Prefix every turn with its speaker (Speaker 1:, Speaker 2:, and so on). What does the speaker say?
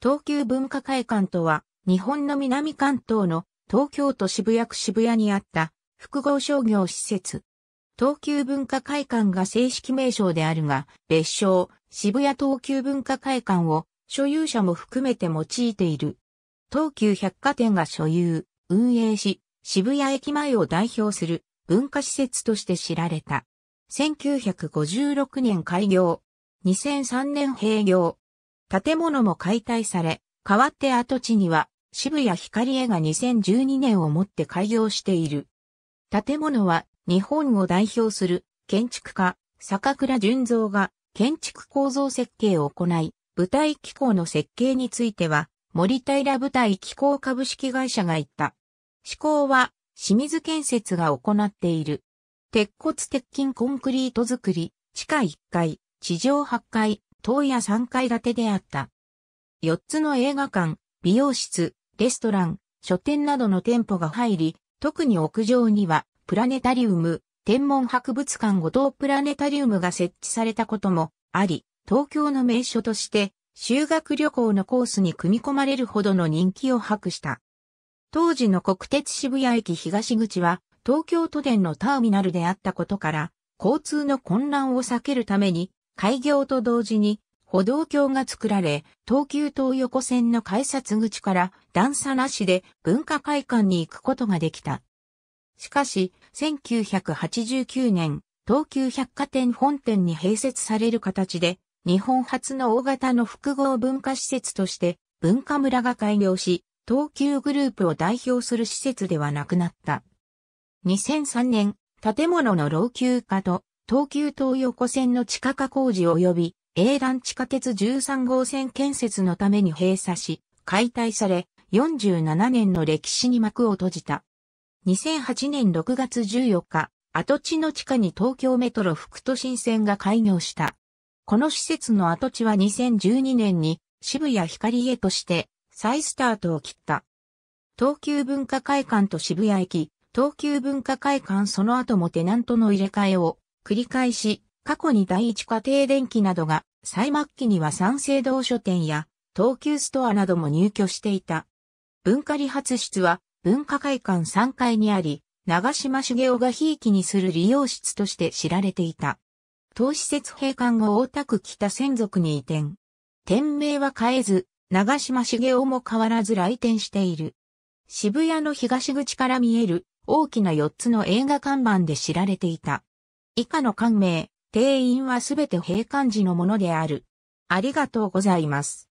Speaker 1: 東急文化会館とは、日本の南関東の東京都渋谷区渋谷にあった複合商業施設。東急文化会館が正式名称であるが、別称、渋谷東急文化会館を所有者も含めて用いている。東急百貨店が所有、運営し、渋谷駅前を代表する文化施設として知られた。1956年開業、2003年閉業、建物も解体され、代わって跡地には渋谷光絵が2012年をもって開業している。建物は日本を代表する建築家、坂倉淳三が建築構造設計を行い、舞台機構の設計については森平舞台機構株式会社が言った。施工は清水建設が行っている。鉄骨鉄筋コンクリート作り、地下1階、地上8階、当夜3階建てであった。4つの映画館、美容室、レストラン、書店などの店舗が入り、特に屋上には、プラネタリウム、天文博物館五島プラネタリウムが設置されたこともあり、東京の名所として、修学旅行のコースに組み込まれるほどの人気を博した。当時の国鉄渋谷駅東口は、東京都電のターミナルであったことから、交通の混乱を避けるために、開業と同時に歩道橋が作られ、東急東横線の改札口から段差なしで文化会館に行くことができた。しかし、1989年、東急百貨店本店に併設される形で、日本初の大型の複合文化施設として文化村が開業し、東急グループを代表する施設ではなくなった。2003年、建物の老朽化と東急東横線の地下化工事及び、営団地下鉄13号線建設のために閉鎖し、解体され、47年の歴史に幕を閉じた。2008年6月14日、跡地の地下に東京メトロ副都心線が開業した。この施設の跡地は2012年に渋谷光へとして再スタートを切った。東急文化会館と渋谷駅、東急文化会館その後もテナントの入れ替えを繰り返し、過去に第一家庭電機などが、最末期には三省堂書店や、東急ストアなども入居していた。文化理髪室は、文化会館3階にあり、長島茂雄がひいきにする理容室として知られていた。当施設閉館後大田区北専属に移転。店名は変えず、長島茂雄も変わらず来店している。渋谷の東口から見える大きな4つの映画看板で知られていた。以下の官名、定員はすべて閉館時のものである。ありがとうございます。